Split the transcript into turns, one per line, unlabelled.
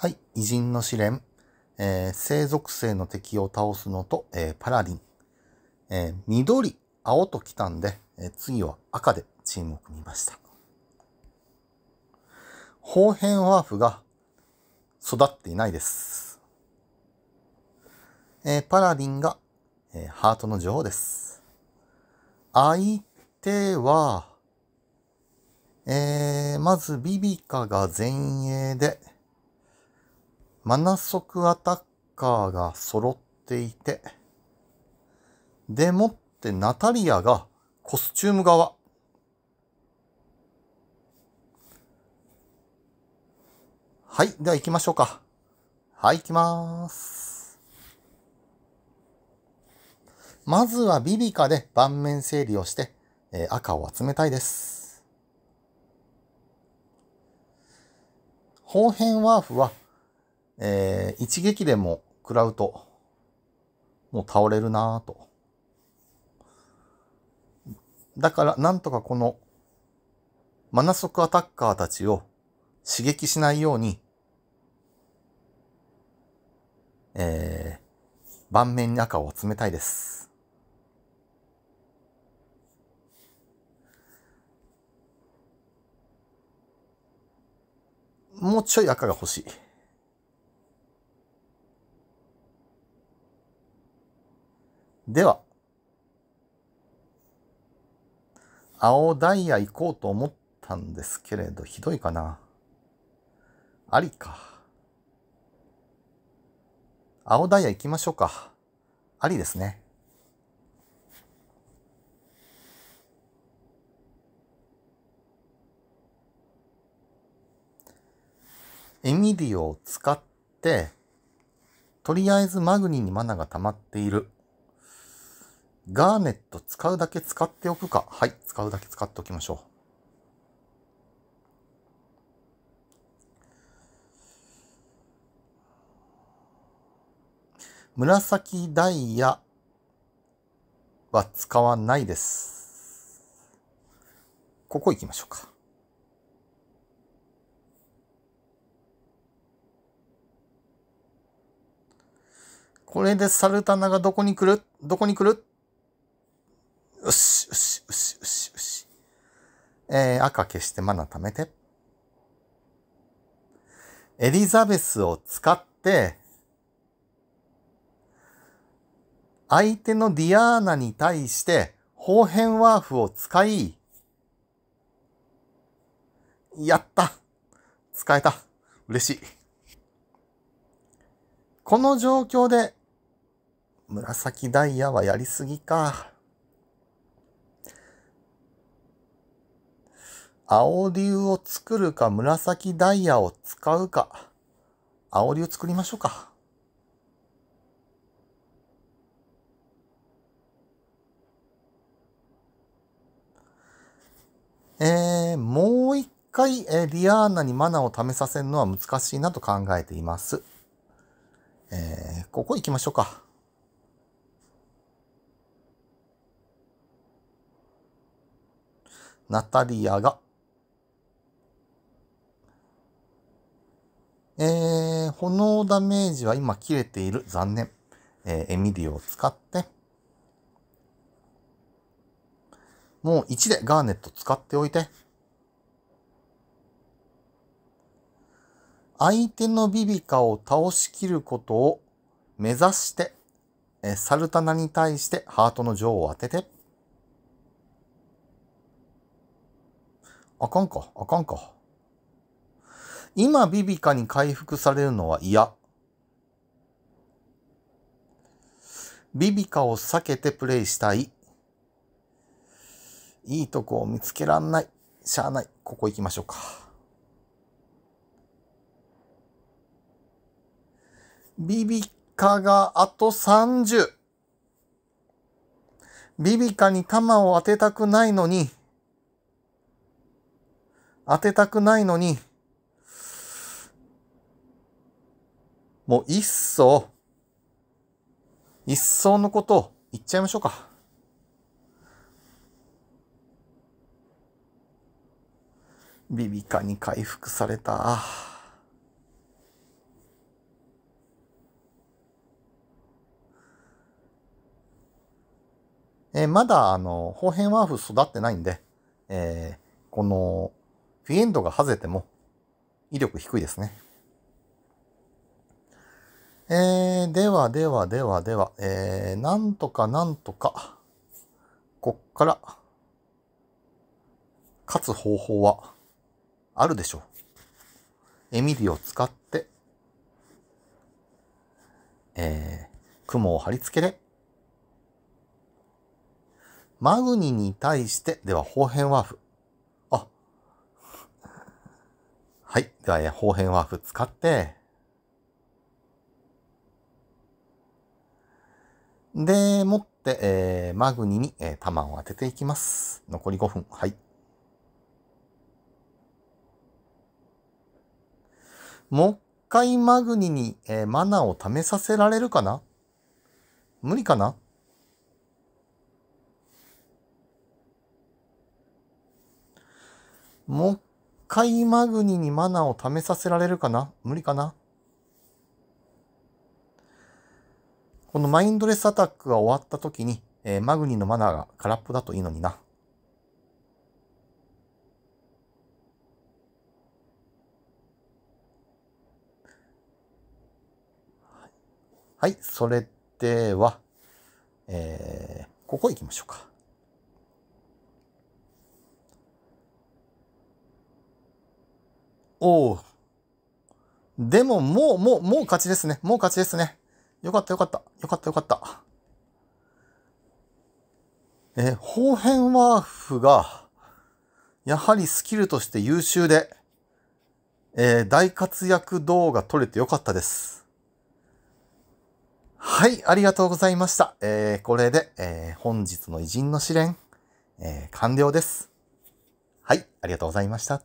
はい。偉人の試練。えー、生属性の敵を倒すのと、えー、パラリン。えー、緑、青と来たんで、え次は赤でチームを組みました。方変ワーフが育っていないです。えパラリンが、えハートの女王です。相手は、えまずビビカが前衛で、マナソクアタッカーが揃っていて、でもってナタリアがコスチューム側。はい。では行きましょうか。はい、行きまーす。まずはビビカで盤面整理をして、えー、赤を集めたいです。方辺ワーフはえー、一撃でも食らうと、もう倒れるなぁと。だから、なんとかこの、マナソクアタッカーたちを刺激しないように、えー、盤面に赤を集めたいです。もうちょい赤が欲しい。では、青ダイヤ行こうと思ったんですけれど、ひどいかな。ありか。青ダイヤ行きましょうか。ありですね。エミデオを使って、とりあえずマグニにマナが溜まっている。ガーネット使うだけ使っておくか。はい、使うだけ使っておきましょう。紫ダイヤは使わないです。ここ行きましょうか。これでサルタナがどこに来るどこに来るえー、赤消してマナ貯めて。エリザベスを使って、相手のディアーナに対して方変ワーフを使い、やった使えた嬉しい。この状況で、紫ダイヤはやりすぎか。青竜を作るか紫ダイヤを使うか。青竜作りましょうか。えー、もう一回、えー、リアーナにマナを試させるのは難しいなと考えています。えー、ここ行きましょうか。ナタリアがえー、炎ダメージは今切れている。残念。えー、エミリオを使って、もう1でガーネット使っておいて。相手のビビカを倒しきることを目指して、えサルタナに対してハートの女王を当てて。あかんか、あかんか。今ビビカに回復されるのは嫌。ビビカを避けてプレイしたい。いいとこを見つけらんない。しゃあない。ここ行きましょうか。ビビカがあと30。ビビカに弾を当てたくないのに、当てたくないのに、もう一層、一層のこと言っちゃいましょうか。ビビカに回復された。えー、まだ、あの、方変ワーフ育ってないんで、えー、この、フィエンドが外れても、威力低いですね。えー、ではではではでは、えー、なんとかなんとか、こっから、勝つ方法は、あるでしょう。エミリを使って、えー、雲を貼り付けれ。マグニに対して、では、方辺ワーフ。あ。はい。では、方辺ワーフ使って、で、持って、えー、マグニに、えー、弾を当てていきます。残り5分。はい。もう一回マグニに、えー、マナを試させられるかな無理かなもう一回マグニにマナを試させられるかな無理かなこのマインドレスアタックが終わった時に、えー、マグニのマナーが空っぽだといいのにな。はい、それでは、えー、ここ行きましょうか。おお。でも、もう、もう、もう勝ちですね。もう勝ちですね。よかったよかった。よかったよかった。えー、方変ワーフが、やはりスキルとして優秀で、えー、大活躍動画撮れてよかったです。はい、ありがとうございました。えー、これで、えー、本日の偉人の試練、え完了です。はい、ありがとうございました。